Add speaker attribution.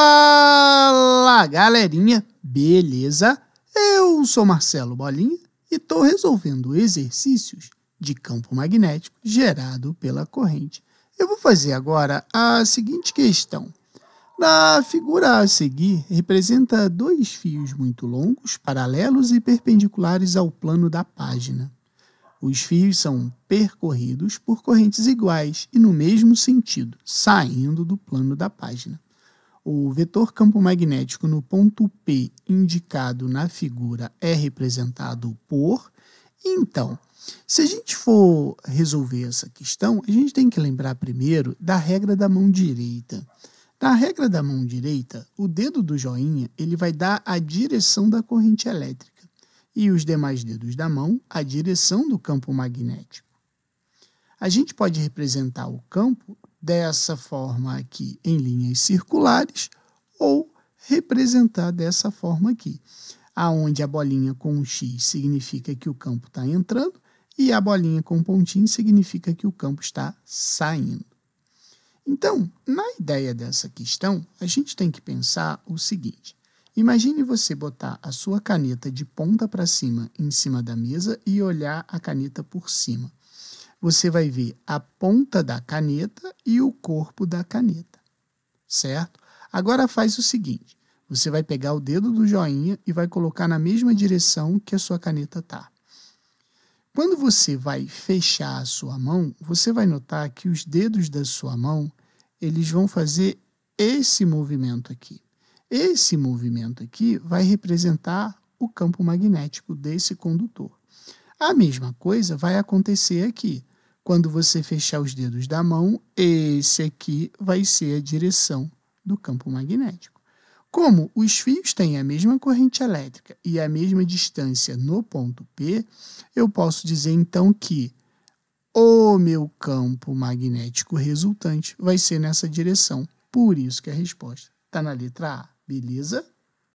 Speaker 1: Fala galerinha, beleza? Eu sou Marcelo Bolinha e estou resolvendo exercícios de campo magnético gerado pela corrente. Eu vou fazer agora a seguinte questão. Na figura a seguir, representa dois fios muito longos, paralelos e perpendiculares ao plano da página. Os fios são percorridos por correntes iguais e no mesmo sentido, saindo do plano da página. O vetor campo magnético no ponto P indicado na figura é representado por. Então, se a gente for resolver essa questão, a gente tem que lembrar primeiro da regra da mão direita. Na regra da mão direita, o dedo do joinha ele vai dar a direção da corrente elétrica e os demais dedos da mão a direção do campo magnético. A gente pode representar o campo dessa forma aqui em linhas circulares ou representar dessa forma aqui, aonde a bolinha com um x significa que o campo está entrando e a bolinha com um pontinho significa que o campo está saindo. Então, na ideia dessa questão, a gente tem que pensar o seguinte: imagine você botar a sua caneta de ponta para cima em cima da mesa e olhar a caneta por cima você vai ver a ponta da caneta e o corpo da caneta, certo? Agora faz o seguinte: você vai pegar o dedo do joinha e vai colocar na mesma direção que a sua caneta está. Quando você vai fechar a sua mão, você vai notar que os dedos da sua mão eles vão fazer esse movimento aqui. Esse movimento aqui vai representar o campo magnético desse condutor. A mesma coisa vai acontecer aqui. Quando você fechar os dedos da mão, esse aqui vai ser a direção do campo magnético. Como os fios têm a mesma corrente elétrica e a mesma distância no ponto P, eu posso dizer então que o meu campo magnético resultante vai ser nessa direção. Por isso que a resposta está na letra A, beleza?